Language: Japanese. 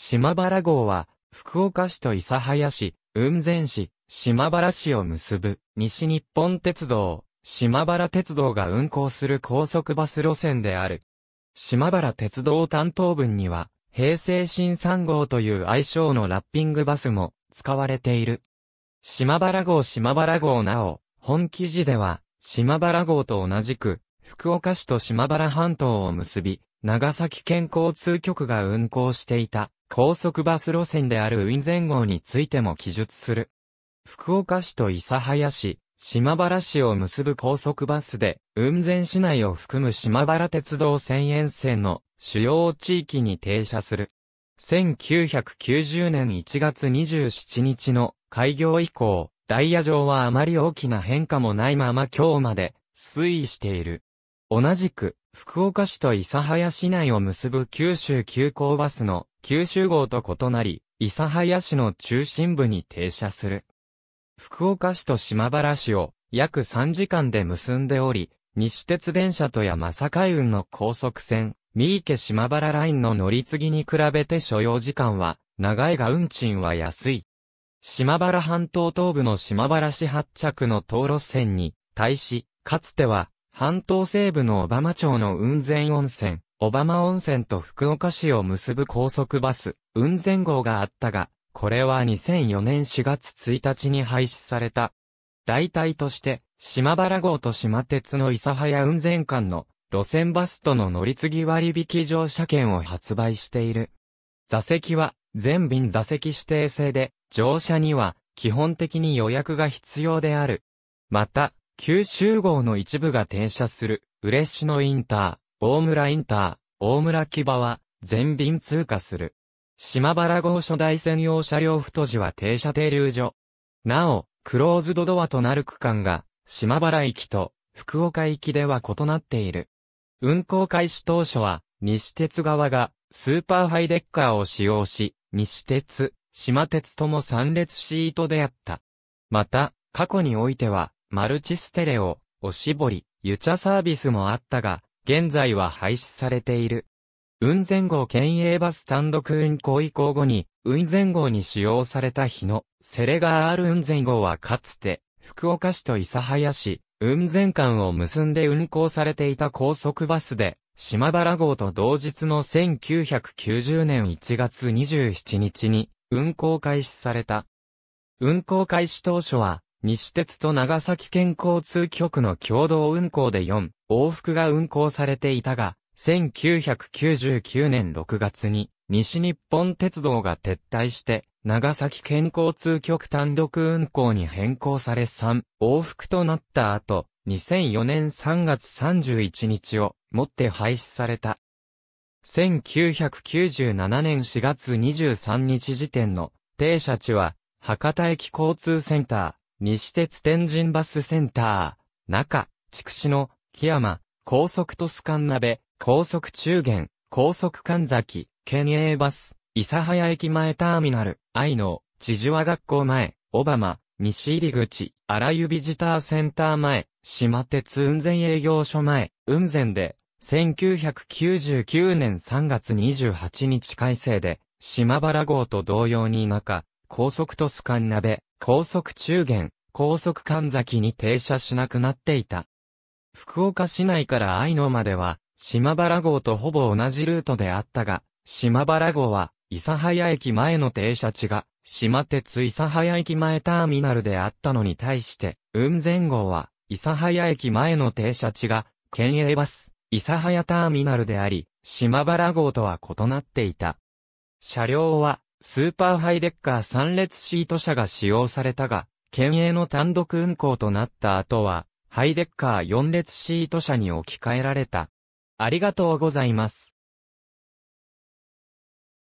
島原号は、福岡市と諫早市、雲仙市、島原市を結ぶ、西日本鉄道、島原鉄道が運行する高速バス路線である。島原鉄道担当分には、平成新3号という愛称のラッピングバスも使われている。島原号島原号なお、本記事では、島原号と同じく、福岡市と島原半島を結び、長崎県交通局が運行していた高速バス路線である運前号についても記述する。福岡市と諫早市、島原市を結ぶ高速バスで、運前市内を含む島原鉄道線沿線の主要地域に停車する。1990年1月27日の開業以降、ダイヤ上はあまり大きな変化もないまま今日まで推移している。同じく、福岡市と諫早市内を結ぶ九州急行バスの九州号と異なり、諫早市の中心部に停車する。福岡市と島原市を約3時間で結んでおり、西鉄電車と山海運の高速線、三池島原ラインの乗り継ぎに比べて所要時間は長いが運賃は安い。島原半島東部の島原市発着の道路線に対し、かつては半島西部の小浜町の雲仙温泉、小浜温泉と福岡市を結ぶ高速バス、雲仙号があったが、これは2004年4月1日に廃止された。代替として、島原号と島鉄の諫早雲仙間の路線バスとの乗り継ぎ割引乗車券を発売している。座席は全便座席指定制で、乗車には基本的に予約が必要である。また、九州号の一部が停車する、嬉野インター、大村インター、大村木場は、全便通過する。島原号初代専用車両太字は停車停留所。なお、クローズドドアとなる区間が、島原駅と福岡駅では異なっている。運行開始当初は、西鉄側がスーパーハイデッカーを使用し、西鉄、島鉄とも3列シートであった。また、過去においては、マルチステレオ、おしぼり、ち茶サービスもあったが、現在は廃止されている。雲仙号県営バス単独運行以降後に、雲仙号に使用された日の、セレガール雲仙号はかつて、福岡市と諫早市、雲仙間を結んで運行されていた高速バスで、島原号と同日の1990年1月27日に、運行開始された。運行開始当初は、西鉄と長崎県交通局の共同運行で4往復が運行されていたが、1999年6月に西日本鉄道が撤退して長崎県交通局単独運行に変更され3往復となった後、2004年3月31日をもって廃止された。1997年4月23日時点の停車地は博多駅交通センター。西鉄天神バスセンター、中、筑紫野、木山、高速鳥栖間鍋、高速中原、高速神崎、県営バス、諫早駅前ターミナル、愛の、千々和学校前、小浜、西入口、荒湯ビジターセンター前、島鉄雲仙営業所前、雲仙で、1999年3月28日改正で、島原号と同様に中、高速鳥栖間鍋、高速中原、高速神崎に停車しなくなっていた。福岡市内から愛野までは、島原号とほぼ同じルートであったが、島原号は、諫早駅前の停車地が、島鉄諫早駅前ターミナルであったのに対して、雲前号は、諫早駅前の停車地が、県営バス、諫早ターミナルであり、島原号とは異なっていた。車両は、スーパーハイデッカー3列シート車が使用されたが、県営の単独運行となった後は、ハイデッカー4列シート車に置き換えられた。ありがとうございます。